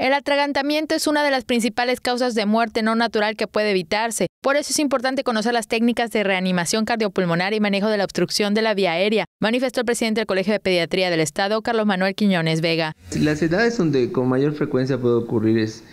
El atragantamiento es una de las principales causas de muerte no natural que puede evitarse. Por eso es importante conocer las técnicas de reanimación cardiopulmonar y manejo de la obstrucción de la vía aérea, manifestó el presidente del Colegio de Pediatría del Estado, Carlos Manuel Quiñones Vega. Las edades donde con mayor frecuencia puede ocurrir es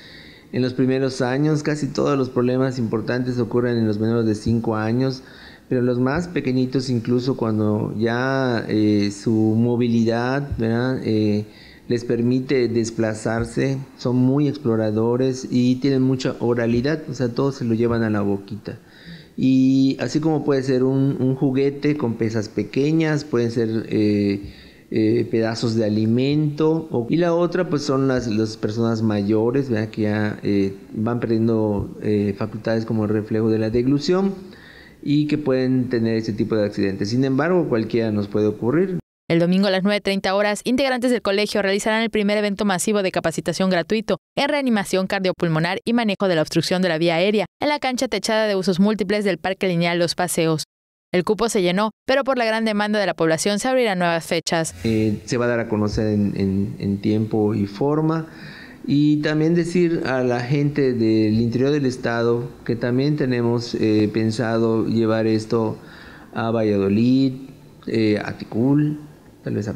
en los primeros años, casi todos los problemas importantes ocurren en los menores de 5 años, pero los más pequeñitos incluso cuando ya eh, su movilidad, ¿verdad? Eh, les permite desplazarse, son muy exploradores y tienen mucha oralidad, o sea, todos se lo llevan a la boquita. Y así como puede ser un, juguete con pesas pequeñas, pueden ser eh, eh, pedazos de alimento. y la otra pues son las, las personas mayores, ¿verdad? que ya eh, van perdiendo facultades como el reflejo de la deglución y que pueden tener este tipo de accidentes. Sin embargo, cualquiera nos puede ocurrir. El domingo a las 9.30 horas, integrantes del colegio realizarán el primer evento masivo de capacitación gratuito en reanimación cardiopulmonar y manejo de la obstrucción de la vía aérea en la cancha techada de usos múltiples del Parque Lineal Los Paseos. El cupo se llenó, pero por la gran demanda de la población se abrirán nuevas fechas. Eh, se va a dar a conocer en, tiempo y forma. Y también decir a la gente del interior del estado que también tenemos eh, pensado llevar esto a Valladolid, eh, a Ticul,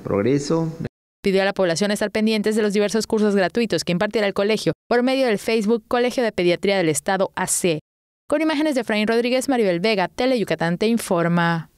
progreso. Pidió a la población estar pendientes de los diversos cursos gratuitos que impartirá el colegio por medio del Facebook Colegio de Pediatría del Estado AC. Con imágenes de Fraín Rodríguez, Maribel Vega, Tele Yucatán te informa.